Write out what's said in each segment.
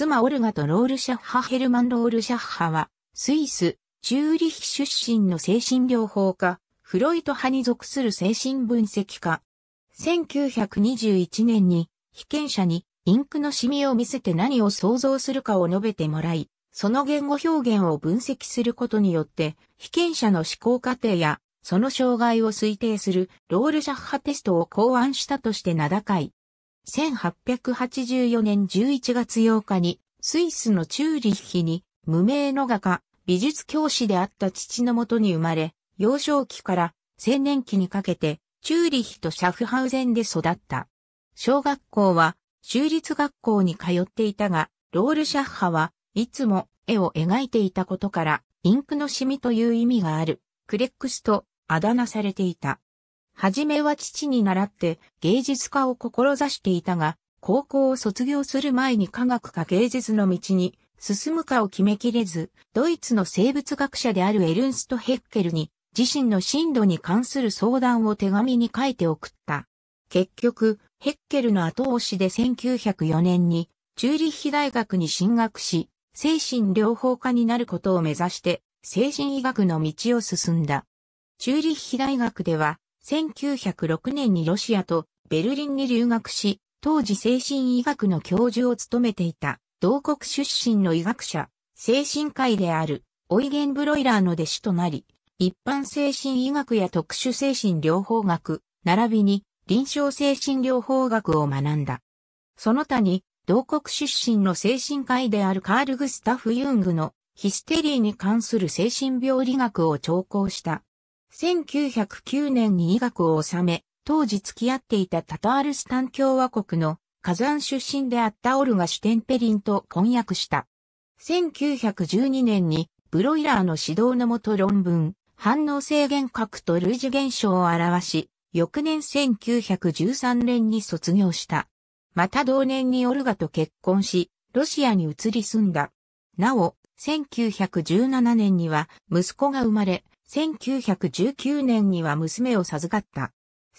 妻オルガとロールシャッハ・ヘルマン・ロールシャッハは、スイス、チューリヒ出身の精神療法家、フロイト派に属する精神分析家。1921年に、被験者に、インクのシミを見せて何を想像するかを述べてもらい、その言語表現を分析することによって、被験者の思考過程や、その障害を推定するロールシャッハテストを考案したとして名高い1884年11月8日に、スイスのチューリッヒに、無名の画家、美術教師であった父のもとに生まれ、幼少期から青年期にかけて、チューリッヒとシャフハウゼンで育った。小学校は、州立学校に通っていたが、ロールシャッハはいつも絵を描いていたことから、インクのシミという意味がある、クレックスとあだ名されていた。はじめは父に習って芸術家を志していたが、高校を卒業する前に科学か芸術の道に進むかを決めきれず、ドイツの生物学者であるエルンスト・ヘッケルに自身の進路に関する相談を手紙に書いて送った。結局、ヘッケルの後押しで1904年にチューリッヒ大学に進学し、精神療法家になることを目指して精神医学の道を進んだ。チューリッヒ大学では1906年にロシアとベルリンに留学し、当時精神医学の教授を務めていた、同国出身の医学者、精神科医である、オイゲン・ブロイラーの弟子となり、一般精神医学や特殊精神療法学、並びに臨床精神療法学を学んだ。その他に、同国出身の精神科医であるカール・グスタフ・ユングのヒステリーに関する精神病理学を聴講した1909年に医学を治め、当時付き合っていたタタールスタン共和国の火山出身であったオルガ・シュテンペリンと婚約した。1912年にブロイラーの指導のもと論文、反応制限核と類似現象を表し、翌年1913年に卒業した。また同年にオルガと結婚し、ロシアに移り住んだ。なお、1917年には息子が生まれ、1919年には娘を授かった。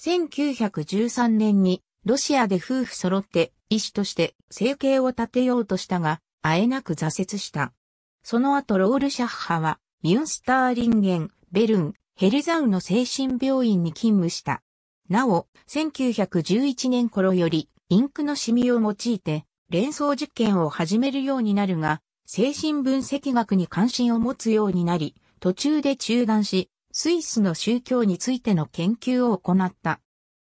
1913年にロシアで夫婦揃って医師として生計を立てようとしたが、あえなく挫折した。その後ロールシャッハは、ミュンスターリンゲン、ベルン、ヘルザウの精神病院に勤務した。なお、1911年頃より、インクのシミを用いて、連想実験を始めるようになるが、精神分析学に関心を持つようになり、途中で中断し、スイスの宗教についての研究を行った。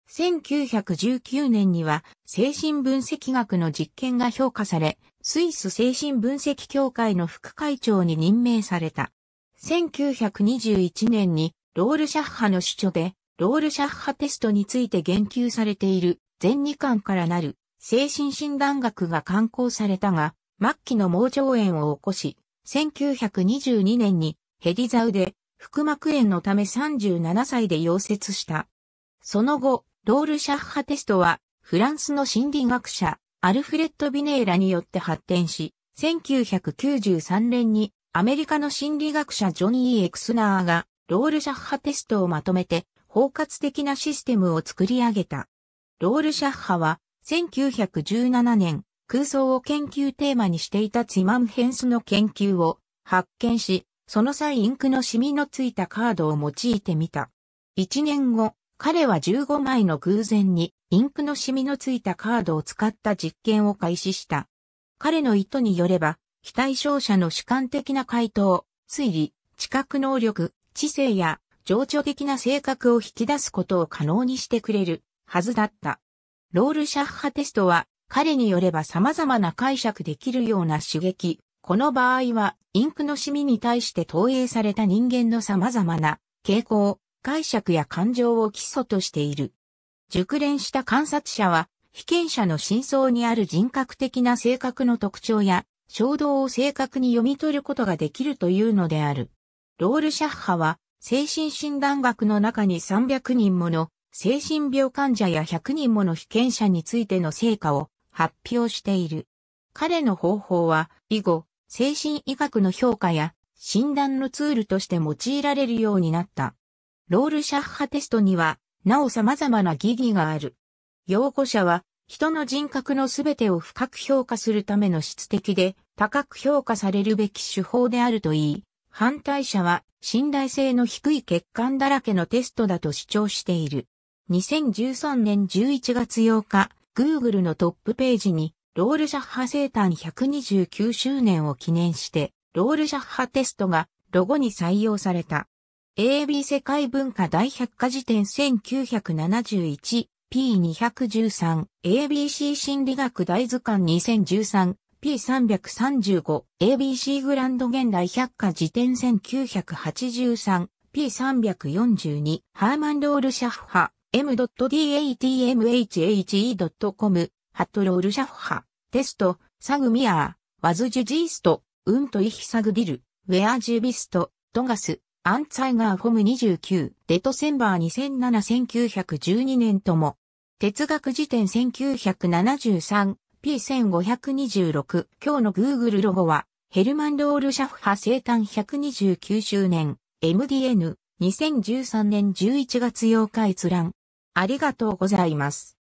1919年には精神分析学の実験が評価され、スイス精神分析協会の副会長に任命された。1921年にロールシャッハの主著で、ロールシャッハテストについて言及されている全2巻からなる精神診断学が刊行されたが、末期の盲腸炎を起こし、1922年にヘディザウで、腹膜炎のため37歳で溶接した。その後、ロールシャッハテストは、フランスの心理学者、アルフレッド・ビネーラによって発展し、1993年にアメリカの心理学者ジョニー・エクスナーがロールシャッハテストをまとめて包括的なシステムを作り上げた。ロールシャッハは1917年空想を研究テーマにしていたツィマンヘンスの研究を発見し、その際インクのシミのついたカードを用いてみた。1年後、彼は15枚の偶然にインクのシミのついたカードを使った実験を開始した。彼の意図によれば、非対象者の主観的な回答、推理、知覚能力、知性や情緒的な性格を引き出すことを可能にしてくれるはずだった。ロールシャッハテストは彼によれば様々な解釈できるような刺激。この場合はインクのシミに対して投影された人間の様々な傾向、解釈や感情を基礎としている。熟練した観察者は、被験者の真相にある人格的な性格の特徴や衝動を正確に読み取ることができるというのである。ロールシャッハは精神診断学の中に300人もの精神病患者や100人もの被験者についての成果を発表している。彼の方法は以後精神医学の評価や診断のツールとして用いられるようになった。ロールシャッハテストには、なお様々な疑義がある。擁護者は、人の人格のすべてを深く評価するための質的で、高く評価されるべき手法であるといい、反対者は、信頼性の低い欠陥だらけのテストだと主張している。2013年11月8日、Google のトップページに、ロールシャッハ生誕129周年を記念して、ロールシャッハテストがロゴに採用された。AB 世界文化大百科辞典 1971P213 ABC 心理学大図鑑 2013P335 ABC グランド現代百科辞典 1983P342 ハーマンロールシャッハ m.datmhhe.com ハットロールシャフハ、テスト、サグミアー、ワズジュジースト、ウントイヒサグディル、ウェアジュビスト、トガス、アンツァイガーフォム29、デトセンバー2007-1912年とも、哲学辞典1973、P1526、今日の Google ロゴは、ヘルマン・ロール・シャフハ生誕129周年、MDN、2013年11月8日閲覧。ありがとうございます。